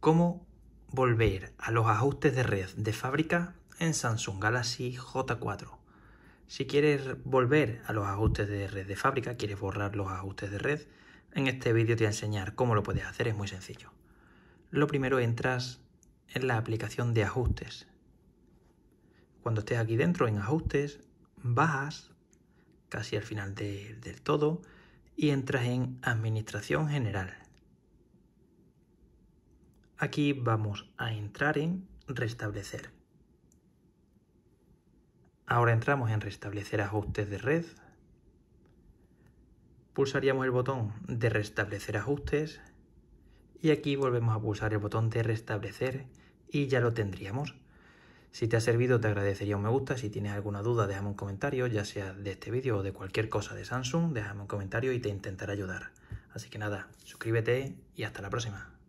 cómo volver a los ajustes de red de fábrica en Samsung Galaxy J4. Si quieres volver a los ajustes de red de fábrica, quieres borrar los ajustes de red, en este vídeo te voy a enseñar cómo lo puedes hacer, es muy sencillo. Lo primero entras en la aplicación de ajustes. Cuando estés aquí dentro en ajustes, bajas casi al final del todo y entras en administración general. Aquí vamos a entrar en restablecer. Ahora entramos en restablecer ajustes de red. Pulsaríamos el botón de restablecer ajustes y aquí volvemos a pulsar el botón de restablecer y ya lo tendríamos. Si te ha servido te agradecería un me gusta, si tienes alguna duda déjame un comentario, ya sea de este vídeo o de cualquier cosa de Samsung, déjame un comentario y te intentaré ayudar. Así que nada, suscríbete y hasta la próxima.